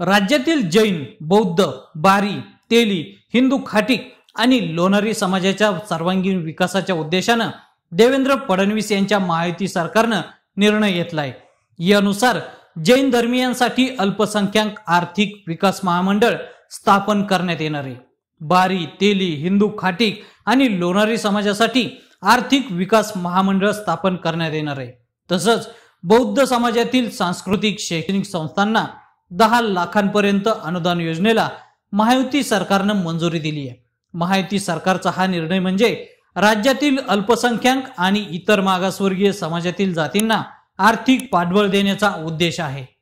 राज्यातील जैन बौद्ध बारी तेली हिंदू खाटिक आणि लोणारी समाजाच्या सर्वांगीण विकासाच्या उद्देशानं देवेंद्र फडणवीस यांच्या महायुती सरकारनं निर्णय घेतलाय यानुसार जैन धर्मियांसाठी अल्पसंख्याक आर्थिक विकास महामंडळ स्थापन करण्यात येणार आहे बारी तेली हिंदू खाटिक आणि लोणारी समाजासाठी आर्थिक विकास महामंडळ स्थापन करण्यात येणार आहे तसंच बौद्ध समाजातील सांस्कृतिक शैक्षणिक संस्थांना दहा लाखांपर्यंत अनुदान योजनेला महायुती सरकारनं मंजुरी दिली आहे महायुती सरकारचा हा निर्णय म्हणजे राज्यातील अल्पसंख्याक आणि इतर मागासवर्गीय समाजातील जातींना आर्थिक पाठबळ देण्याचा उद्देश आहे